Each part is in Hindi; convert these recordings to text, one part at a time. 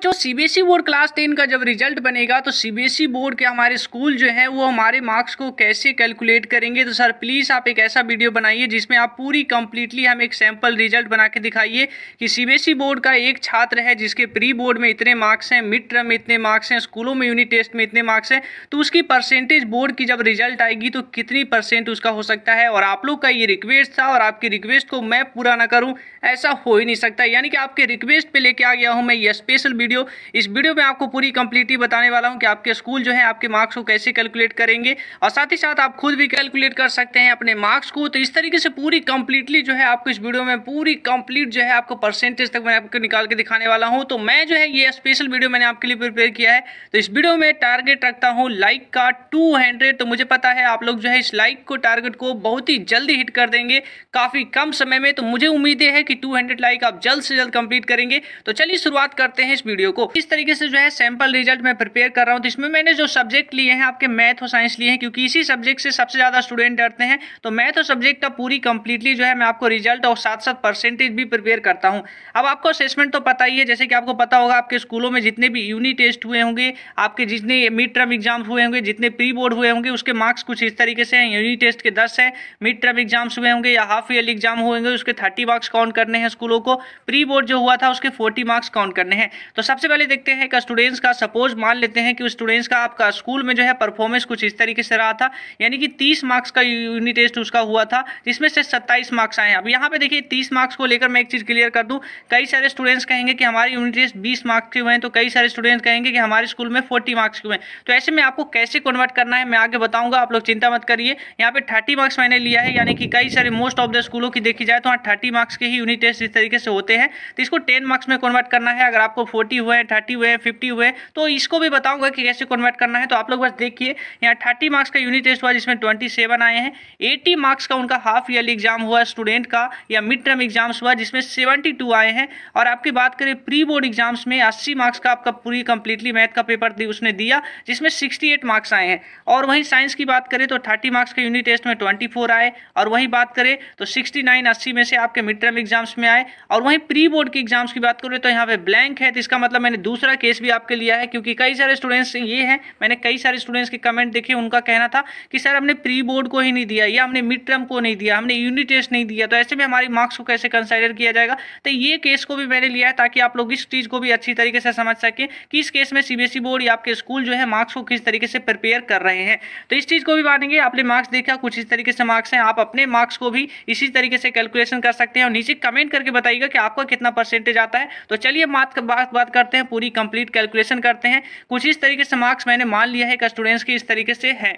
बच्चों CBSE e board class ten का जब रिजल्ट बनेगा तो सीबीएसई e बोर्ड के हमारे स्कूल जो हैं वो हमारे मार्क्स को कैसे कैलकुलेट करेंगे तो सर प्लीज़ आप एक ऐसा वीडियो बनाइए जिसमें आप पूरी कंप्लीटली हम एक सैंपल रिजल्ट बना के दिखाइए कि सीबीएसई e बोर्ड का एक छात्र है जिसके प्री बोर्ड में इतने मार्क्स हैं मिड टर्म में इतने मार्क्स हैं स्कूलों में यूनिट टेस्ट में इतने मार्क्स हैं तो उसकी परसेंटेज बोर्ड की जब रिजल्ट आएगी तो कितनी परसेंट उसका हो सकता है और आप लोग का ये रिक्वेस्ट था और आपकी रिक्वेस्ट को मैं पूरा ना करूँ ऐसा हो ही नहीं सकता यानी कि आपके रिक्वेस्ट पर लेके आ गया हूँ मैं यह स्पेशल वीडियो इस वीडियो में आपको पूरी कंप्लीटली बताने वाला हूँ कि आपके स्कूल जो है आपके मार्क्स को कैसे कैलकुलेट करेंगे और साथ ही साथ आप खुद भी कैलकुलेट कर सकते हैं अपने मार्क्स को तो इस तरीके से पूरी कंप्लीटली जो है आपको इस वीडियो में पूरी कंप्लीट जो है आपको परसेंटेज तक मैं आपको निकाल के दिखाने वाला हूँ तो मैं जो है ये स्पेशल वीडियो मैंने आपके लिए प्रिपेयर किया है तो इस वीडियो में टारगेट रखता हूँ लाइक का टू तो मुझे पता है आप लोग जो है इस लाइक को टारगेट को बहुत ही जल्दी हिट कर देंगे काफ़ी कम समय में तो मुझे उम्मीद है कि 200 लाइक आप जल्द से जल्द कंप्लीट करेंगे तो चलिए शुरुआत करते हैं इस वीडियो वीडियो को इस तरीके से जो है सैंपल रिजल्ट मैं प्रिपेयर कर रहा हूँ तो इसमें मैंने जो सब्जेक्ट लिए हैं आपके मैथ और साइंस लिए हैं क्योंकि इसी सब्जेक्ट से सबसे ज़्यादा स्टूडेंट डरते हैं तो मैथ और सब्जेक्ट का पूरी कंप्लीटली जो है मैं आपको रिजल्ट और साथ साथ परसेंटेज भी प्रिपेयर करता हूँ अब आपको असेसमेंट तो पता ही है जैसे कि आपको पता होगा आपके स्कूलों में जितने भी यूनिट टेस्ट हुए होंगे आपके जितने मिड टर्म एग्जाम हुए होंगे जितने प्री बोर्ड हुए होंगे उसके मार्क्स कुछ इस तरीके से हैं यूनिट टेस्ट के दस हैं मिड टर्म एग्जाम्स हुए होंगे या हाफ ईयर एग्जाम हुए होंगे उसके थर्टी मार्क्स काउंट करने हैं स्कूलों को प्री बोर्ड जो हुआ था उसके फोर्टी मार्क्स काउंट करने हैं तो सबसे पहले देखते हैं कि स्टूडेंट्स का सपोज मान लेते हैं कि स्टूडेंट्स का आपका स्कूल में जो है परफॉर्मेंस कुछ इस तरीके से रहा था यानी कि तीस मार्क्स का यूनिट टेस्ट उसका हुआ था जिसमें से सत्ताईस मार्क्स आए हैं अब यहाँ पे देखिए तीस मार्क्स को लेकर मैं एक चीज़ क्लियर कर दूँ कई सारे स्टूडेंट्स कहेंगे कि हमारे यूनिट टेस्ट बीस मार्क्स के हुए हैं तो कई सारे स्टूडेंट्स कहेंगे कि हमारे स्कूल में फोर्टी मार्क्स के हुए हैं तो ऐसे में आपको कैसे कन्वर्ट करना है मैं आगे बताऊँगा आप लोग चिंता मत करिए यहाँ पर थर्टी मार्क्स मैंने लिया है यानी कि कई सारे मोस्ट ऑफ द स्कूलों की देखी जाए तो वहाँ थर्टी मार्क्स के ही यूनिट टेस्ट इस तरीके से होते हैं तो इसको टेन मार्क्स में कन्वर्ट करना है अगर आपको फोर्टी हुए थर्टी हुए फिफ्टी हुए तो इसको भी बताऊंगा कि कैसे कन्वर्ट करना है तो आप लोग बस देखिए यहाँ थर्टी मार्क्स का यूनिट टेस्ट हुआ जिसमें ट्वेंटी सेवन आए हैं एटी मार्क्स का उनका हाफ ईयरली एग्जाम हुआ स्टूडेंट का या मिड टर्म एग्जाम्स हुआ जिसमें सेवेंटी आए हैं और आपकी बात करें प्री बोर्ड एग्जाम्स में अस्सी मार्क्स का आपका पूरी कंप्लीटली मैथ का पेपर उसने दिया जिसमें सिक्सटी मार्क्स आए हैं और वहीं साइंस की बात करें तो थर्टी मार्क्स का यूनिट टेस्ट में ट्वेंटी आए और वहीं बात करें तो सिक्सटी नाइन में से आपके मिड टर्म एग्जाम्स में आए और वहीं प्री बोर्ड के एग्जाम्स की बात करें तो यहाँ पे ब्लैंक है तो इसका इसका मतलब मैंने दूसरा केस भी आपके लिया है क्योंकि कई सारे स्टूडेंट्स ये हैं मैंने कई सारे स्टूडेंट्स के कमेंट देखे उनका कहना था कि सर हमने प्री बोर्ड को ही नहीं दिया या हमने मिड टर्म को नहीं दिया हमने यूनिट टेस्ट नहीं दिया तो ऐसे में हमारे मार्क्स को कैसे कंसिडर किया जाएगा तो ये केस को भी मैंने लिया है ताकि आप लोग इस चीज़ को भी अच्छी तरीके से समझ सकें कि इस केस में सी बोर्ड e या आपके स्कूल जो है मार्क्स को किस तरीके से प्रिपेयर कर रहे हैं तो इस चीज़ को भी मानेंगे आपने मार्क्स देखा कुछ इस तरीके से मार्क्स हैं आप अपने मार्क्स को भी इसी तरीके से कैलकुलेशन कर सकते हैं और नीचे कमेंट करके बताइएगा कि आपका कितना परसेंटेज आता है तो चलिए बात बात करते हैं पूरी कंप्लीट कैलकुलेशन करते हैं कुछ इस तरीके से मार्क्स मैंने मान लिया है कि स्टूडेंट्स की इस तरीके से है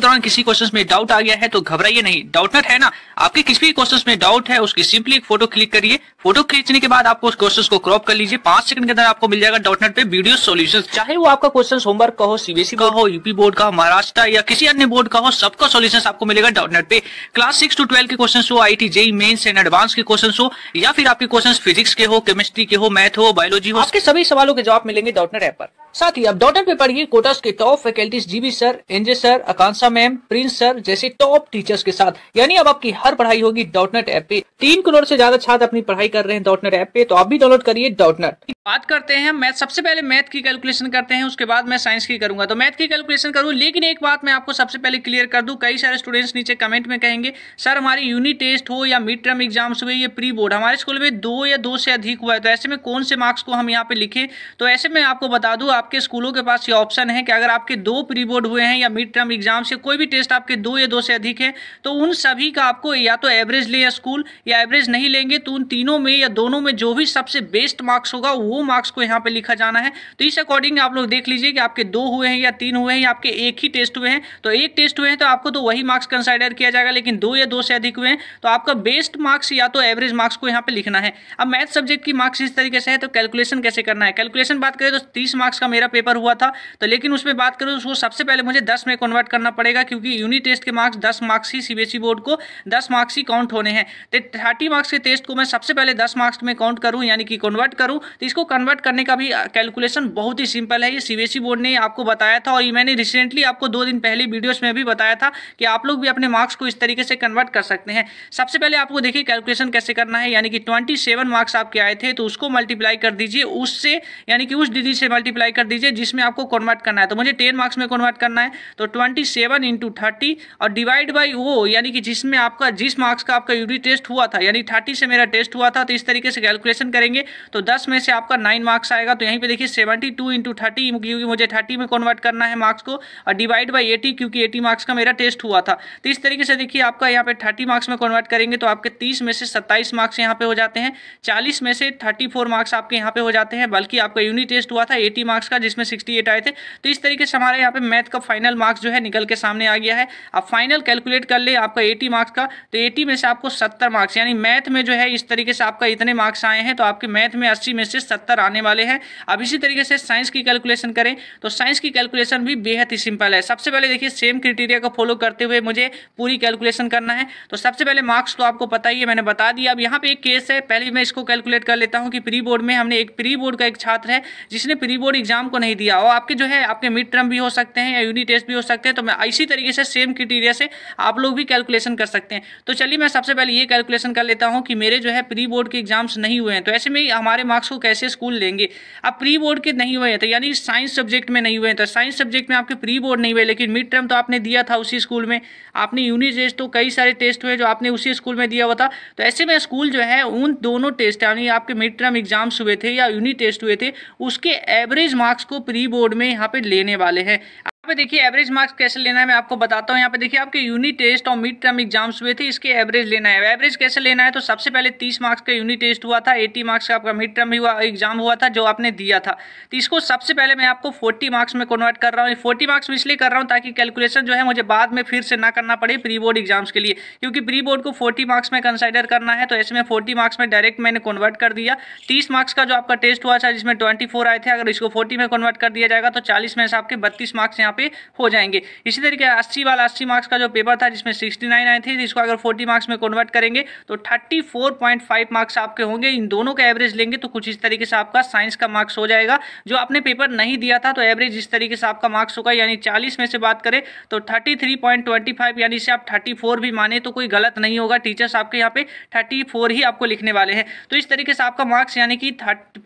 के दौरान किसी क्वेश्चन में डाउट आ गया है तो घबराइए नहीं डाउट नट है ना आपके किसी भी क्वेश्चन में डाउट है उसकी सिंपली एक फोटो क्लिक करिए फोटो खींचने के बाद आपको उस क्वेश्चन को क्रॉप कर लीजिए पांच सेकंड के अंदर आपको मिल जाएगा डाउट नट पे वीडियो सोल्यूशन चाहे वो आपका क्वेश्चन होमवर्क का हो सीबीएसई e का हो यूपी बोर्ड का महाराष्ट्र या किसी अन्य बोर्ड का हो सबका सोल्यूशन आपको मिलेगा डाउट नट पे क्लास सिक्स टू ट्वेल्व के क्वेश्चन हो IIT JEE mains and advance के क्वेश्चन हो या फिर आपके क्वेश्चन फिजिक्स के हो केमिस्ट्री के हो मैथ हो बायोलॉजी हो आपके सभी सवालों के जवाब मिलेंगे डाउट नट ऐप पर साथ ही आप डॉटर पे पढ़िए कोटा के top faculties GB sir NJ sir Akanksha ma'am Prince sir जैसे टॉप टीचर्स के साथ यानी अब आपकी हर पढ़ाई होगी डॉटनेट ऐप पे तीन करोड़ से ज्यादा छात्र अपनी पढ़ाई कर रहे हैं डॉटनेट ऐप पे तो आप भी डाउनलोड करिए डॉटनेट बात करते हैं मैथ सबसे पहले मैथ की कैलकुलेशन करते हैं उसके बाद मैं साइंस की करूंगा तो मैथ की कैलकुलेशन करूँ लेकिन एक बात मैं आपको सबसे पहले क्लियर कर दूँ कई सारे स्टूडेंट्स नीचे कमेंट में कहेंगे सर हमारी यूनिट टेस्ट हो या मिड टर्म एग्जाम्स हुए या प्री बोर्ड हमारे स्कूल में दो या दो से अधिक हुआ है तो ऐसे में कौन से मार्क्स को हम यहाँ पे लिखे तो ऐसे में आपको बता दूँ आपके स्कूलों के पास ये ऑप्शन है कि अगर आपके दो प्री बोर्ड हुए हैं या मिड टर्म एग्जाम से कोई भी टेस्ट आपके दो या दो से अधिक है तो उन सभी का आपको या तो एवरेज ले या स्कूल या एवरेज नहीं लेंगे तो उन तीनों में या दोनों में जो भी सबसे बेस्ट मार्क्स होगा वो मार्क्स को यहाँ पर लिखा जाना है तो इस अकॉर्डिंग आप लोग देख लीजिए कि आपके दो हुए हैं या तीन हुए हैं या आपके एक ही टेस्ट हुए हैं तो एक टेस्ट हुए हैं तो आपको तो वही मार्क्स कंसाइडर किया जाएगा लेकिन दो या दो से अधिक हुए हैं तो आपका बेस्ट मार्क्स या तो एवरेज मार्क्स को यहाँ पर लिखना है अब मैथ सब्जेक्ट की मार्क्स इस तरीके से है तो कैलकुलेशन कैसे करना है कैलकुलेशन बात करें तो तीस मार्क्स का मेरा पेपर हुआ था तो लेकिन उसमें बात करूँ तो सबसे पहले मुझे दस में कन्वर्ट करना पड़ेगा क्योंकि यूनिट टेस्ट के मार्क्स दस मार्क्स ही सी बोर्ड e को दस मार्क्स ही काउंट होने हैं तो थर्टी मार्क्स के टेस्ट को मैं सबसे पहले दस मार्क्स में काउंट करूँ यानी कि कन्वर्ट करूँ तो इसको कन्वर्ट करने का भी कैलकुलेशन बहुत ही सिंपल है ये सी बोर्ड e ने आपको बताया था और मैंने रिसेंटली आपको दो दिन पहले वीडियोस में भी बताया था कि आप लोग भी अपने मार्क्स को इस तरीके से कन्वर्ट कर सकते हैं सबसे पहले आपको देखिए कैलकुलेशन कैसे करना है यानी कि 27 मार्क्स आपके आए थे तो उसको मल्टीप्लाई कर दीजिए उससे यानी कि उस डिजिट से मल्टीप्लाई कर दीजिए जिसमें आपको कन्वर्ट करना है तो मुझे टेन मार्क्स में कन्वर्ट करना है तो ट्वेंटी सेवन इंटू थर्टी और डिवाइड बाई वो यानी कि जिसमें आपका जिस मार्क्स का आपका यूडी टेस्ट हुआ था यानी थर्टी से मेरा टेस्ट हुआ था तो इस तरीके से कैलकुलेशन करेंगे तो दस में से आपका नाइन मार्क्स आएगा तो यहीं पर देखिए सेवेंटी टू इंटू क्योंकि मुझे थर्टी में कन्वर्ट करना है मार्क्स को और डिवाइड बाई एटी क्योंकि एटी मार्क्स का मेरा टेस्ट हुआ था तो इस तरीके से देखिए आपका यहाँ पर थर्टी मार्क्स में कन्वर्ट करेंगे तो आपके तीस में से सत्ताईस मार्क्स यहाँ पे हो जाते हैं चालीस में से थर्टी मार्क्स आपके यहाँ पे हो जाते हैं बल्कि आपका यूनिट टेस्ट हुआ था एटी मार्क्स का जिसमें सिक्सटी आए थे तो इस तरीके से हमारे यहाँ पे मैथ का फाइनल मार्क्स जो है निकल के सामने आ गया है आप फाइनल कैलकुलेट कर ले आपका एटी मार्क्स का तो एटी में से आपको सत्तर मार्क्स यानी मैथ में जो है इस तरीके से आपका इतने मार्क्स आए हैं तो आपके मैथ में अस्सी में से सत्तर आने वाले हैं अब इसी तरीके से साइंस की कैलकुलेशन करें तो साइंस की कैलकुलेशन भी बेहद ही सिंपल है सबसे पहले देखिए सेम क्रिटेरिया को फॉलो करते हुए मुझे पूरी कैलकुलेशन करना है तो सबसे पहले मार्क्स तो आपको पता ही है मैंने बता दिया अब यहाँ पे एक केस है पहले मैं इसको कैलकुलेट कर लेता हूँ कि प्री बोर्ड में हमने एक प्री बोर्ड का एक छात्र है जिसने प्री बोर्ड एग्जाम एग्जाम को नहीं दिया और आपके जो है आपके मिड टर्म भी हो सकते हैं या यूनिट टेस्ट भी हो सकते हैं तो मैं इसी तरीके से सेम क्रिटेरिया से आप लोग भी कैलकुलेशन कर सकते हैं तो चलिए मैं सबसे पहले ये कैलकुलेशन कर लेता हूँ कि मेरे जो है प्री बोर्ड के एग्जाम्स नहीं हुए हैं तो ऐसे में हमारे मार्क्स को कैसे स्कूल लेंगे अब प्री बोर्ड के नहीं हुए हैं तो यानी साइंस सब्जेक्ट में नहीं हुए हैं तो साइंस सब्जेक्ट में आपके प्री बोर्ड नहीं हुए लेकिन मिड टर्म तो आपने दिया था उसी स्कूल में आपने यूनिट टेस्ट तो कई सारे टेस्ट हुए जो आपने उसी स्कूल में दिया हुआ था तो ऐसे में स्कूल जो है उन दोनों टेस्ट यानी आपके मिड टर्म एग्जाम्स हुए थे या यूनिट टेस्ट हुए थे उसके एवरेज मार्क्स मार्क्स को प्री बोर्ड में यहाँ पे लेने वाले हैं यहाँ पे देखिए एवरेज मार्क्स कैसे लेना है मैं आपको बताता हूँ यहाँ पे देखिए आपके यूनिट टेस्ट और मिड टर्म एग्जाम्स हुए थे इसके एवरेज लेना है एवरेज कैसे लेना है तो सबसे पहले 30 मार्क्स का यूनिट टेस्ट हुआ था 80 मार्क्स का आपका मिड टर्म हुआ एग्जाम हुआ था जो आपने दिया था तो इसको सबसे पहले मैं आपको फोर्टी मार्क्स में कन्वर्ट कर रहा हूँ फोर्टी मार्क्स इसलिए कर रहा हूँ ताकि कैलकुलेशन जो है मुझे बाद में फिर से ना करना पड़े प्री बोर्ड एग्जाम्स के लिए क्योंकि प्री बोर्ड को फोर्टी मार्क्स में कंसिडर करना है तो ऐसे में फोर्टी मार्क्स में डायरेक्ट मैंने कन्वर्ट कर दिया तीस मार्क्स का जो आपका टेस्ट हुआ था जिसमें ट्वेंटी आए थे अगर इसको फोर्टी में कन्वर्ट कर दिया जाएगा तो चालीस में से आपके बत्तीस मार्क्स यहाँ यहाँ पे हो जाएंगे इसी तरीके अस्सी वाला अस्सी मार्क्स का जो पेपर था जिसमें सिक्सटी नाइन आए थे इसको अगर फोर्टी मार्क्स में कन्वर्ट करेंगे तो thirty four point five marks आपके होंगे इन दोनों का एवरेज लेंगे तो कुछ इस तरीके से आपका साइंस का मार्क्स हो जाएगा जो आपने पेपर नहीं दिया था तो एवरेज इस तरीके से आपका मार्क्स होगा यानी चालीस में से बात करें तो thirty three point twenty five यानी आप थर्टी फोर भी माने तो कोई गलत नहीं होगा टीचर्स आपके यहाँ पे थर्टी फोर ही आपको लिखने वाले हैं तो इस तरीके से आपका मार्क्स यानी कि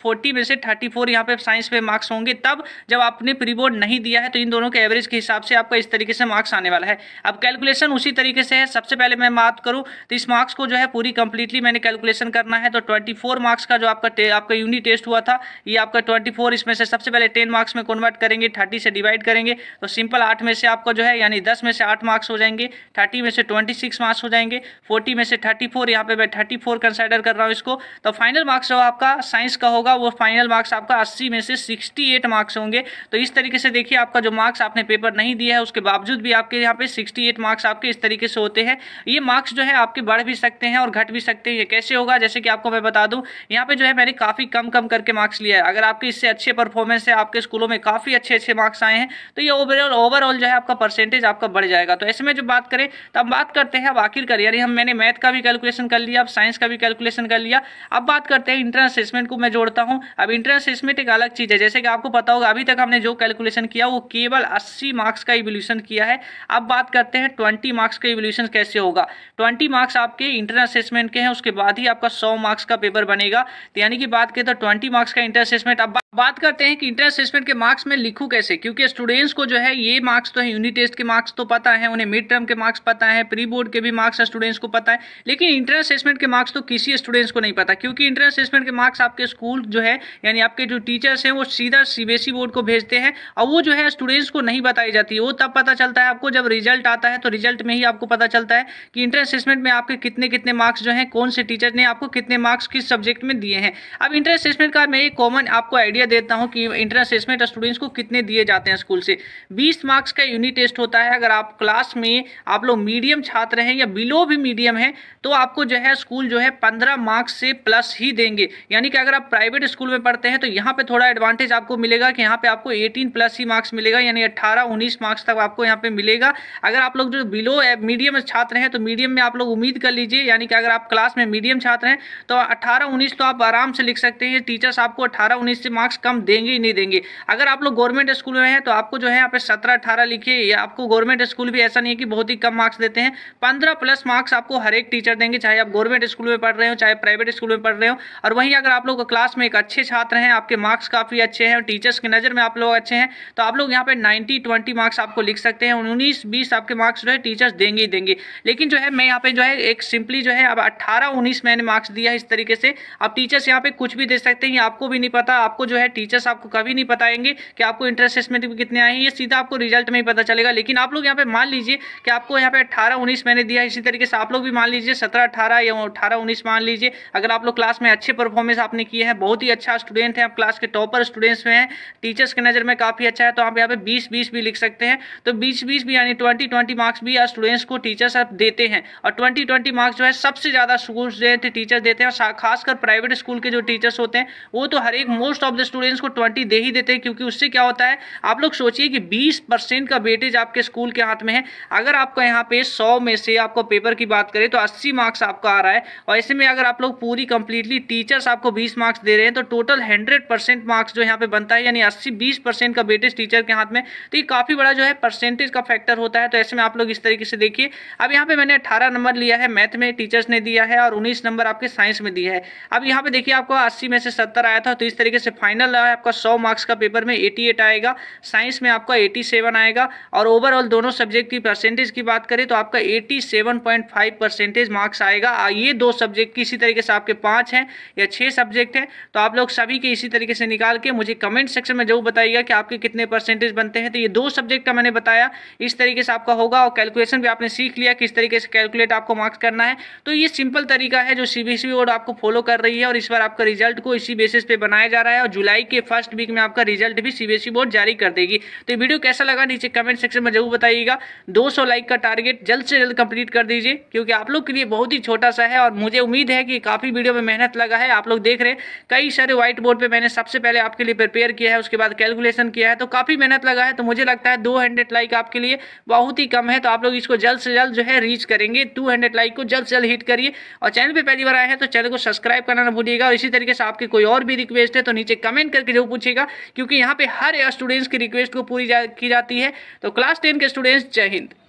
फोर्टी में से थर्टी फोर यहाँ पे साइंस पे मार्क्स होंगे तब जब आपने प्री बोर्ड नहीं दिया है तो इन दोनों के एवरेज के हिसाब से आपका इस तरीके से मार्क्स आने वाला है अब कैलकुलेशन उसी तरीके से है सबसे पहले मैं बात करूँ तो इस मार्क्स को जो है पूरी कंप्लीटली मैंने कैलकुलेशन करना है तो ट्वेंटी मार्क्स का जो आपका आपका यूनिट टेस्ट हुआ था ये आपका ट्वेंटी इसमें से सबसे पहले टेन मार्क्स में कन्वर्ट करेंगे थर्टी से डिवाइड करेंगे तो सिंपल आठ में से आपका जो है यानी दस में से आठ मार्क्स हो जाएंगे थर्टी में से ट्वेंटी सिक्स मार्क्स हो जाएंगे फोर्टी में से थर्टी फोर यहाँ पे मैं थर्टी फोर कंसाइडर कर रहा हूँ इसको तो फाइनल मार्क्स जो आपका साइंस का होगा वो फाइनल मार्क्स आपका अस्सी में से सिक्सटी एट मार्क्स होंगे तो इस तरीके से देखिए आपका जो मार्क्स आपने पेपर नहीं दिया है उसके बावजूद भी आपके यहाँ पे 68 मार्क्स आपके इस तरीके से होते हैं ये मार्क्स जो है आपके बढ़ भी सकते हैं और घट भी सकते हैं ये कैसे होगा जैसे कि आपको मैं बता दूँ यहाँ पे जो है मैंने काफ़ी कम कम करके मार्क्स लिया है अगर आपके इससे अच्छे परफॉर्मेंस है आपके स्कूलों में काफ़ी अच्छे अच्छे मार्क्स आए हैं तो ये ओवरऑल ओवरऑल जो है आपका परसेंटेज आपका बढ़ जाएगा तो ऐसे में जो बात करें तो हम बात करते हैं अब आखिरकार यानी हम मैंने मैथ का भी कैलकुलेशन कर लिया अब साइंस का भी कैलकुलेशन कर लिया अब बात करते हैं इंटरनल असेसमेंट को मैं जोड़ता हूँ अब इंटरनल असेसमेंट एक अलग चीज़ है जैसे कि आपको पता होगा अभी तक हमने जो कैलकुलेशन किया वो केवल 80 मार्क्स का इवोल्यूशन किया है अब बात करते हैं 20 मार्क्स का इवोल्यूशन कैसे होगा 20 मार्क्स आपके इंटरनल असेसमेंट के हैं उसके बाद ही आपका 100 मार्क्स का पेपर बनेगा तो यानी कि बात करें तो 20 मार्क्स का इंटर असेसमेंट अब बात करते हैं कि इंटर असेसमेंट के मार्क्स में लिखूं कैसे क्योंकि स्टूडेंट्स को जो है ये मार्क्स तो है यूनिट टेस्ट के मार्क्स तो पता है उन्हें मिड टर्म के मार्क्स पता है प्री बोर्ड के भी मार्क्स स्टूडेंट्स को पता है लेकिन इंटर असेसमेंट के मार्क्स तो किसी स्टूडेंट्स को नहीं पता क्योंकि इंटर असेसमेंट के मार्क्स आपके स्कूल जो है यानी आपके जो टीचर्स हैं वो सीधा सीबीएसई बोर्ड को भेजते हैं और वो जो है स्टूडेंट्स को नहीं बताई जाती वो तब पता चलता है आपको जब रिजल्ट आता है तो रिजल्ट में ही आपको पता चलता है कि इंटर असेसमेंट में आपके कितने कितने मार्क्स जो है कौन से टीचर ने आपको कितने मार्क्स किस सब्जेक्ट में दिए हैं अब इंटर असेसमेंट का मैं एक कॉमन आपको आइडिया आइडिया देता हूँ कि इंट्रेंस असेसमेंट स्टूडेंट्स को कितने दिए जाते हैं स्कूल से बीस मार्क्स का यूनिट टेस्ट होता है अगर आप क्लास में आप लोग मीडियम छात्र हैं या बिलो भी मीडियम हैं तो आपको जो है स्कूल जो है पंद्रह मार्क्स से प्लस ही देंगे यानी कि अगर आप प्राइवेट स्कूल में पढ़ते हैं तो यहाँ पर थोड़ा एडवांटेज आपको मिलेगा कि यहाँ पर आपको एटीन प्लस ही मार्क्स मिलेगा यानी अट्ठारह उन्नीस मार्क्स तक आपको यहाँ पर मिलेगा अगर आप लोग जो बिलो मीडियम छात्र हैं तो मीडियम में आप लोग उम्मीद कर लीजिए यानी कि अगर आप क्लास में मीडियम छात्र हैं तो अट्ठारह उन्नीस तो आप आराम से लिख सकते हैं टीचर्स आपको अट्ठारह उन्नीस से मार्क्स मार्क्स कम देंगे ही नहीं देंगे अगर आप लोग गवर्नमेंट स्कूल में हैं तो आपको जो है यहाँ पे सत्रह अठारह लिखिए या आपको गवर्नमेंट स्कूल भी ऐसा नहीं है कि बहुत ही कम मार्क्स देते हैं पंद्रह प्लस मार्क्स आपको हर एक टीचर देंगे चाहे आप गवर्नमेंट स्कूल में पढ़ रहे हो चाहे प्राइवेट स्कूल में पढ़ रहे हो और वहीं अगर आप लोग क्लास में एक अच्छे छात्र हैं आपके मार्क्स काफ़ी अच्छे हैं टीचर्स की नज़र में आप लोग अच्छे हैं तो आप लोग यहाँ पे नाइन्टी ट्वेंटी मार्क्स आपको लिख सकते हैं उन्नीस बीस आपके मार्क्स जो है टीचर्स देंगे ही देंगे लेकिन जो है मैं यहाँ पे जो है एक सिंपली जो है अब अट्ठारह उन्नीस मैंने मार्क्स दिया है इस तरीके से आप टीचर्स यहाँ पे कुछ भी दे सकते हैं आपको भी नहीं पता आपको जो है है टीचर्स आपको कभी नहीं बताएंगे कि आपको इंटरेस्ट एस्टिमेट में कितने आए हैं ये सीधा आपको रिजल्ट में ही पता चलेगा लेकिन आप लोग यहाँ पे मान लीजिए कि आपको यहाँ पे अट्ठारह उन्नीस मैंने दिया इसी तरीके से आप लोग भी मान लीजिए सत्रह अठारह या अठारह उन्नीस मान लीजिए अगर आप लोग क्लास में अच्छे परफॉर्मेंस आपने किए हैं बहुत ही अच्छा स्टूडेंट है आप क्लास के टॉपर स्टूडेंट्स में हैं टीचर्स की नज़र में काफ़ी अच्छा है तो आप यहाँ पे बीस बीस भी लिख सकते हैं तो बीस बीस भी यानी ट्वेंटी ट्वेंटी मार्क्स भी स्टूडेंट्स को टीचर्स आप देते हैं और ट्वेंटी ट्वेंटी मार्क्स जो है सबसे ज़्यादा स्कूल टीचर्स देते हैं और खासकर प्राइवेट स्कूल के जो टीचर्स होते हैं वो तो हर एक मोस्ट ऑफ द स्टूडेंट्स को ट्वेंटी दे ही देते हैं क्योंकि उससे क्या होता है आप लोग सोचिए कि बीस परसेंट का वेटेज आपके स्कूल के हाथ में है अगर आपका यहाँ पे सौ में से आपको पेपर की बात करें तो अस्सी मार्क्स आपका आ रहा है और ऐसे में अगर आप लोग पूरी कंप्लीटली टीचर्स आपको बीस मार्क्स दे रहे हैं तो टोटल हंड्रेड परसेंट मार्क्स जो यहाँ पे बनता है यानी अस्सी बीस परसेंट का वेटेज टीचर के हाथ में तो ये काफ़ी बड़ा जो है परसेंटेज का फैक्टर होता है तो ऐसे में आप लोग इस तरीके से देखिए अब यहाँ पे मैंने अठारह नंबर लिया है मैथ में टीचर्स ने दिया है और उन्नीस नंबर आपके साइंस में दिया है अब यहाँ पे देखिए आपको अस्सी में से सत्तर आया था तो इस तरीके से फाइनल फाइनल है आपका सौ मार्क्स का पेपर में एटी एट आएगा साइंस में आपका एटी सेवन आएगा और ओवरऑल दोनों सब्जेक्ट की परसेंटेज की बात करें तो आपका eighty seven point five percentage marks आएगा ये दो सब्जेक्ट की इसी तरीके से आपके पाँच हैं या छः सब्जेक्ट हैं तो आप लोग सभी के इसी तरीके से निकाल के मुझे कमेंट सेक्शन में जरूर बताइएगा कि आपके कितने परसेंटेज बनते हैं तो ये दो सब्जेक्ट का मैंने बताया इस तरीके से आपका होगा और कैलकुलेशन भी आपने सीख लिया किस तरीके से कैलकुलेट आपको मार्क्स करना है तो ये सिंपल तरीका है जो सी बोर्ड आपको फॉलो कर रही है और इस बार आपका रिजल्ट को इसी बेसिस पे बनाया जा रहा है और जुलाई के फर्स्ट वीक में आपका रिजल्ट भी सीबीएसई e बोर्ड जारी कर देगी तो ये वीडियो कैसा लगा नीचे कमेंट सेक्शन में जरूर बताइएगा 200 लाइक का टारगेट जल्द से जल्द कंप्लीट कर दीजिए क्योंकि आप लोग के लिए बहुत ही छोटा सा है और मुझे उम्मीद है कि काफ़ी वीडियो में मेहनत लगा है आप लोग देख रहे हैं कई सारे व्हाइट बोर्ड पर मैंने सबसे पहले आपके लिए प्रिपेयर किया है उसके बाद कैलकुलेशन किया है तो काफ़ी मेहनत लगा है तो मुझे लगता है दो लाइक आपके लिए बहुत ही कम है तो आप लोग इसको जल्द से जल्द जो है रीच करेंगे टू लाइक को जल्द से जल्द हिट करिए और चैनल पर पहली बार आए हैं तो चैनल को सब्सक्राइब करना ना भूलिएगा और इसी तरीके से आपकी कोई और भी रिक्वेस्ट है तो नीचे कम कमेंट करके जरूर पूछेगा क्योंकि यहाँ पे हर स्टूडेंट्स की रिक्वेस्ट को पूरी जा, की जाती है तो क्लास टेन के स्टूडेंट्स जय हिंद